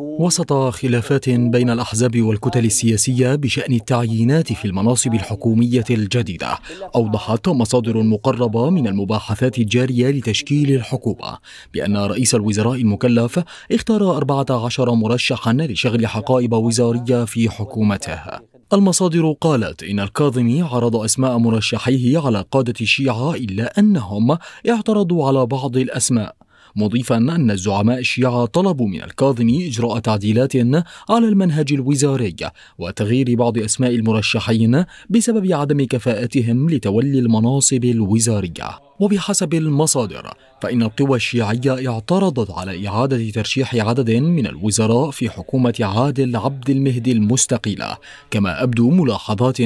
وسط خلافات بين الأحزاب والكتل السياسية بشأن التعيينات في المناصب الحكومية الجديدة أوضحت مصادر مقربة من المباحثات الجارية لتشكيل الحكومة بأن رئيس الوزراء المكلف اختار 14 مرشحا لشغل حقائب وزارية في حكومته المصادر قالت إن الكاظمي عرض أسماء مرشحيه على قادة الشيعة إلا أنهم اعترضوا على بعض الأسماء مضيفا أن الزعماء الشيعة طلبوا من الكاظمي إجراء تعديلات على المنهج الوزاري وتغيير بعض أسماء المرشحين بسبب عدم كفاءتهم لتولي المناصب الوزارية وبحسب المصادر فإن القوى الشيعية اعترضت على إعادة ترشيح عدد من الوزراء في حكومة عادل عبد المهدي المستقيلة كما أبدو ملاحظات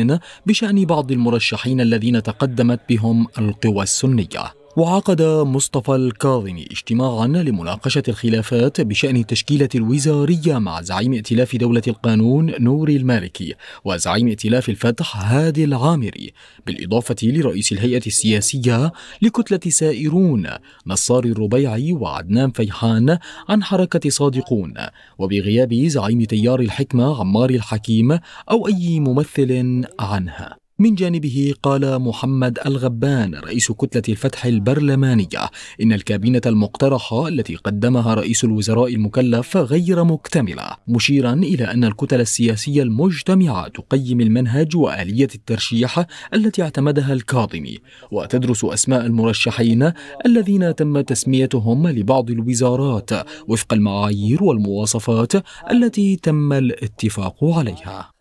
بشأن بعض المرشحين الذين تقدمت بهم القوى السنية وعقد مصطفى الكاظمي اجتماعا لمناقشة الخلافات بشأن التشكيلة الوزارية مع زعيم ائتلاف دولة القانون نوري المالكي وزعيم ائتلاف الفتح هادي العامري بالإضافة لرئيس الهيئة السياسية لكتلة سائرون نصار الربيعي وعدنان فيحان عن حركة صادقون وبغياب زعيم تيار الحكمة عمار الحكيم أو أي ممثل عنها من جانبه قال محمد الغبان رئيس كتلة الفتح البرلمانية إن الكابينة المقترحة التي قدمها رئيس الوزراء المكلف غير مكتملة مشيرا إلى أن الكتل السياسية المجتمعة تقيم المنهج وآلية الترشيح التي اعتمدها الكاظمي وتدرس أسماء المرشحين الذين تم تسميتهم لبعض الوزارات وفق المعايير والمواصفات التي تم الاتفاق عليها